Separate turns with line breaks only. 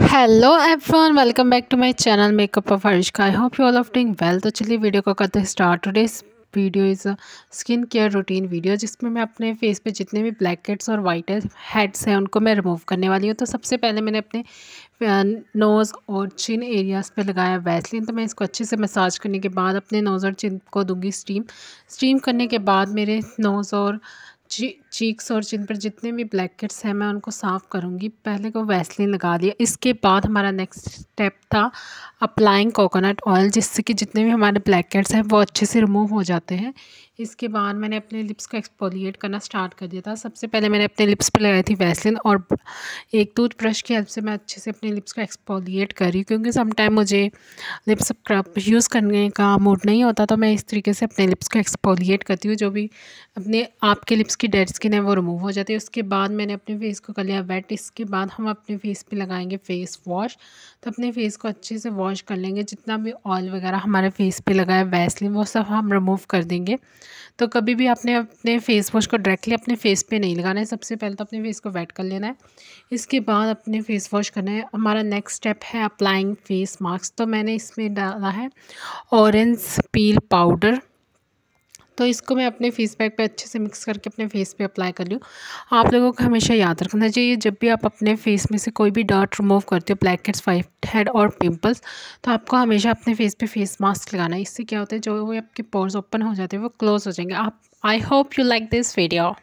hello everyone welcome back to my channel makeup of Harishka I hope you all of doing well तो चलिए video को करते हैं start today video is skin care routine video जिसमें मैं अपने face पे जितने भी ब्लैक हेड्स और वाइट हेड्स हैं उनको मैं रिमूव करने वाली हूँ तो सबसे पहले मैंने अपने नोज़ और चिन एरियाज़ पे लगाया वैसलिन तो मैं इसको अच्छे से मसाज करने के बाद अपने नोज़ और चिन को दूंगी स्टीम स्टीम करने के बाद मेरे नोज़ और चीक्स और जिन पर जितने भी ब्लैकेट्स हैं मैं उनको साफ़ करूँगी पहले को तो वैसलिन लगा दिया इसके बाद हमारा नेक्स्ट स्टेप था अप्लाइंग कोकोनट ऑयल जिससे कि जितने भी हमारे ब्लैकेट्स हैं वो अच्छे से रिमूव हो जाते हैं इसके बाद मैंने अपने लिप्स को एक्सपोलिएट करना स्टार्ट कर दिया था सबसे पहले मैंने अपने लिप्स पर लगाई थी वैसलिन और एक टूथ ब्रश की हेल्प से मैं अच्छे से अपने लिप्स को एक्सपोलिएट कर रही क्योंकि समटाइम मुझे लिप्स क्रब यूज़ करने का मूड नहीं होता तो मैं इस तरीके से अपने लिप्स को एक्सपोलिएट करती हूँ जो भी अपने आपके लिप्स की डेड्स स्किन है वो रिमूव हो जाती है उसके बाद मैंने अपने फेस को कर लिया वेट इसके बाद हम अपने फेस पे लगाएंगे फेस वॉश तो अपने फेस को अच्छे से वॉश कर लेंगे जितना भी ऑयल वगैरह हमारे फेस पे लगा है वो सब हम रिमूव कर देंगे तो कभी भी आपने अपने फेस वॉश को डायरेक्टली अपने फेस पे नहीं लगाना है सबसे पहले तो अपने फेस को वेट कर लेना है इसके बाद अपने फेस वॉश करना है हमारा नेक्स्ट स्टेप है अप्लाइंग फेस मास्क तो मैंने इसमें डाला है ऑरेंज पील पाउडर तो इसको मैं अपने फेस पैक पे अच्छे से मिक्स करके अपने फेस पे अप्लाई कर लूँ आप लोगों को हमेशा याद रखना चाहिए जब भी आप अपने फेस में से कोई भी डर्ट रिमूव करते हो ब्लैक हेड्स वाइट हेड और पिंपल्स तो आपको हमेशा अपने फेस पे फेस मास्क लगाना है इससे क्या होता है जो आपके पोर्स ओपन हो जाते हैं वो क्लोज हो जाएंगे आप I hope you like this video